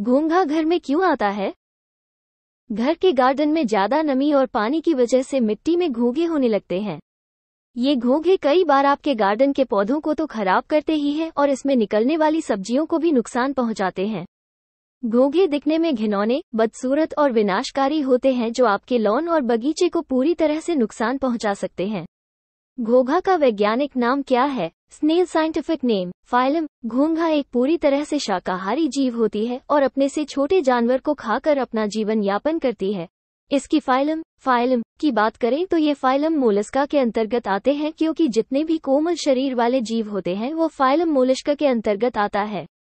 घोंघा घर में क्यों आता है घर के गार्डन में ज्यादा नमी और पानी की वजह से मिट्टी में घोंघे होने लगते हैं ये घोंघे कई बार आपके गार्डन के पौधों को तो खराब करते ही हैं और इसमें निकलने वाली सब्जियों को भी नुकसान पहुंचाते हैं घोंघे दिखने में घिनौने बदसूरत और विनाशकारी होते हैं जो आपके लॉन और बगीचे को पूरी तरह से नुकसान पहुंचा सकते हैं घोघा का वैज्ञानिक नाम क्या है स्नेल साइंटिफिक नेम फाइलम घोंघा एक पूरी तरह से शाकाहारी जीव होती है और अपने से छोटे जानवर को खाकर अपना जीवन यापन करती है इसकी फाइलम फाइलम की बात करें तो ये फाइलम मोलस्का के अंतर्गत आते हैं क्योंकि जितने भी कोमल शरीर वाले जीव होते हैं वो फाइलम मोलस्का के अंतर्गत आता है